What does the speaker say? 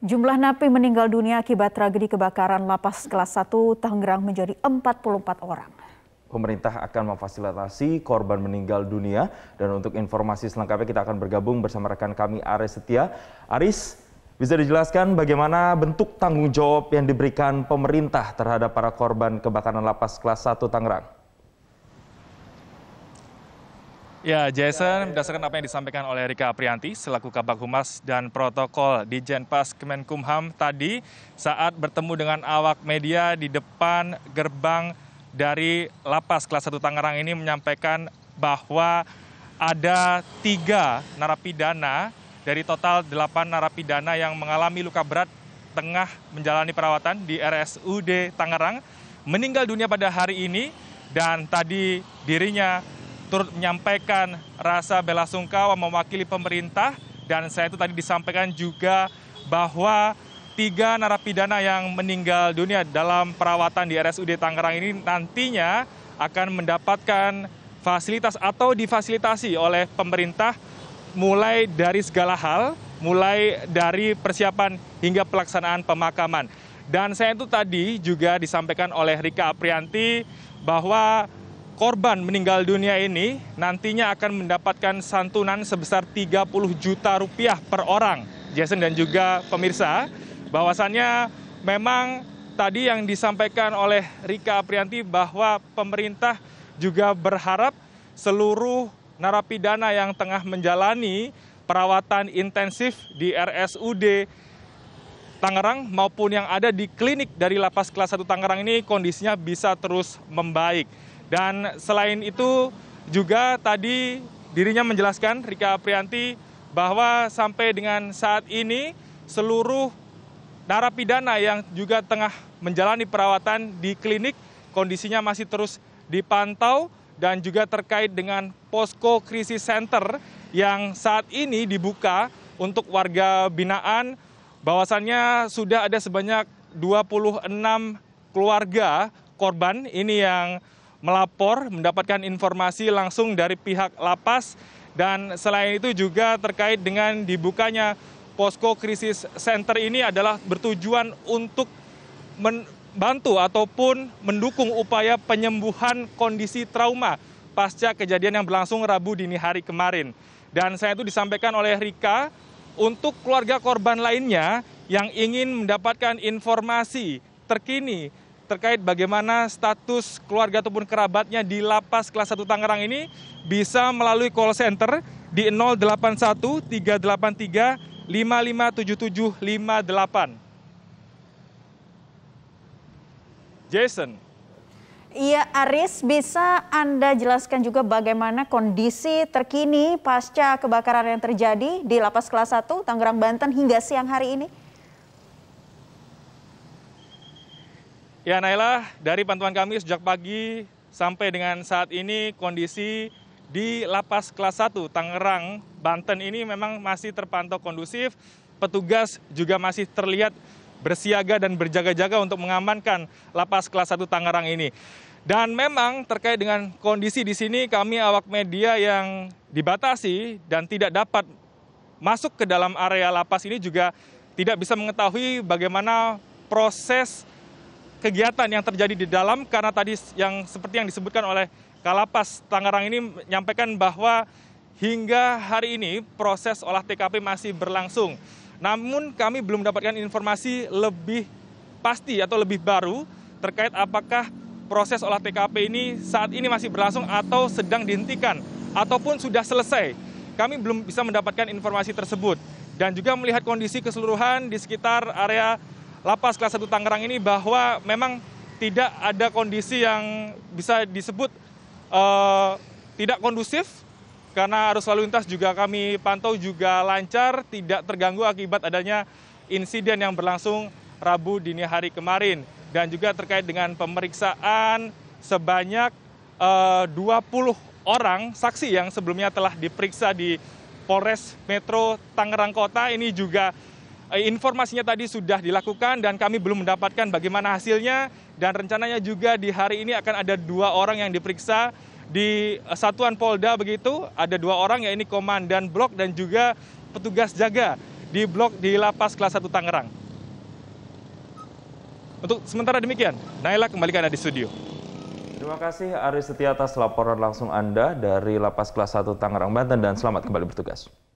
Jumlah napi meninggal dunia akibat tragedi kebakaran lapas kelas 1 Tangerang menjadi 44 orang. Pemerintah akan memfasilitasi korban meninggal dunia dan untuk informasi selengkapnya kita akan bergabung bersama rekan kami Aris Setia. Aris, bisa dijelaskan bagaimana bentuk tanggung jawab yang diberikan pemerintah terhadap para korban kebakaran lapas kelas 1 Tangerang? Ya, Jason, berdasarkan apa yang disampaikan oleh Rika Aprianti selaku Kabak Humas dan Protokol di Jenpas Kemenkumham tadi saat bertemu dengan awak media di depan gerbang dari Lapas Kelas 1 Tangerang ini menyampaikan bahwa ada tiga narapidana dari total delapan narapidana yang mengalami luka berat tengah menjalani perawatan di RSUD Tangerang meninggal dunia pada hari ini dan tadi dirinya turut menyampaikan rasa bela sungkawa mewakili pemerintah dan saya itu tadi disampaikan juga bahwa tiga narapidana yang meninggal dunia dalam perawatan di RSUD Tangerang ini nantinya akan mendapatkan fasilitas atau difasilitasi oleh pemerintah mulai dari segala hal, mulai dari persiapan hingga pelaksanaan pemakaman. Dan saya itu tadi juga disampaikan oleh Rika Aprianti bahwa korban meninggal dunia ini nantinya akan mendapatkan santunan sebesar 30 juta rupiah per orang. Jason dan juga pemirsa, bahwasannya memang tadi yang disampaikan oleh Rika Aprianti bahwa pemerintah juga berharap seluruh narapidana yang tengah menjalani perawatan intensif di RSUD Tangerang maupun yang ada di klinik dari Lapas Kelas 1 Tangerang ini kondisinya bisa terus membaik. Dan selain itu juga tadi dirinya menjelaskan Rika Prianti bahwa sampai dengan saat ini seluruh narapidana yang juga tengah menjalani perawatan di klinik kondisinya masih terus dipantau dan juga terkait dengan posko krisis center yang saat ini dibuka untuk warga binaan bahwasannya sudah ada sebanyak 26 keluarga korban ini yang melapor, mendapatkan informasi langsung dari pihak lapas, dan selain itu juga terkait dengan dibukanya posko krisis center ini adalah bertujuan untuk membantu ataupun mendukung upaya penyembuhan kondisi trauma pasca kejadian yang berlangsung Rabu dini hari kemarin. Dan saya itu disampaikan oleh Rika untuk keluarga korban lainnya yang ingin mendapatkan informasi terkini terkait bagaimana status keluarga ataupun kerabatnya di lapas kelas 1 Tangerang ini bisa melalui call center di 081 383 5577 58. Jason. Iya, Aris, bisa Anda jelaskan juga bagaimana kondisi terkini pasca kebakaran yang terjadi di Lapas Kelas 1 Tangerang Banten hingga siang hari ini? Ya Naila, dari pantauan kami sejak pagi sampai dengan saat ini kondisi di Lapas Kelas 1 Tangerang, Banten ini memang masih terpantau kondusif. Petugas juga masih terlihat bersiaga dan berjaga-jaga untuk mengamankan Lapas Kelas 1 Tangerang ini. Dan memang terkait dengan kondisi di sini kami awak media yang dibatasi dan tidak dapat masuk ke dalam area lapas ini juga tidak bisa mengetahui bagaimana proses kegiatan yang terjadi di dalam karena tadi yang seperti yang disebutkan oleh Kalapas Tangerang ini menyampaikan bahwa hingga hari ini proses olah TKP masih berlangsung. Namun kami belum mendapatkan informasi lebih pasti atau lebih baru terkait apakah proses olah TKP ini saat ini masih berlangsung atau sedang dihentikan ataupun sudah selesai. Kami belum bisa mendapatkan informasi tersebut dan juga melihat kondisi keseluruhan di sekitar area lapas kelas 1 Tangerang ini bahwa memang tidak ada kondisi yang bisa disebut uh, tidak kondusif karena arus lalu lintas juga kami pantau juga lancar, tidak terganggu akibat adanya insiden yang berlangsung Rabu dini hari kemarin. Dan juga terkait dengan pemeriksaan sebanyak eh, uh, 20 orang saksi yang sebelumnya telah diperiksa di Polres Metro Tangerang Kota ini juga Eh, informasinya tadi sudah dilakukan dan kami belum mendapatkan bagaimana hasilnya dan rencananya juga di hari ini akan ada dua orang yang diperiksa di eh, Satuan Polda begitu ada dua orang yaitu komandan blok dan juga petugas jaga di blok di lapas kelas 1 Tangerang. Untuk sementara demikian, Naila kembali ke di studio. Terima kasih Aris Setia atas laporan langsung Anda dari Lapas Kelas 1 Tangerang Banten dan selamat kembali bertugas.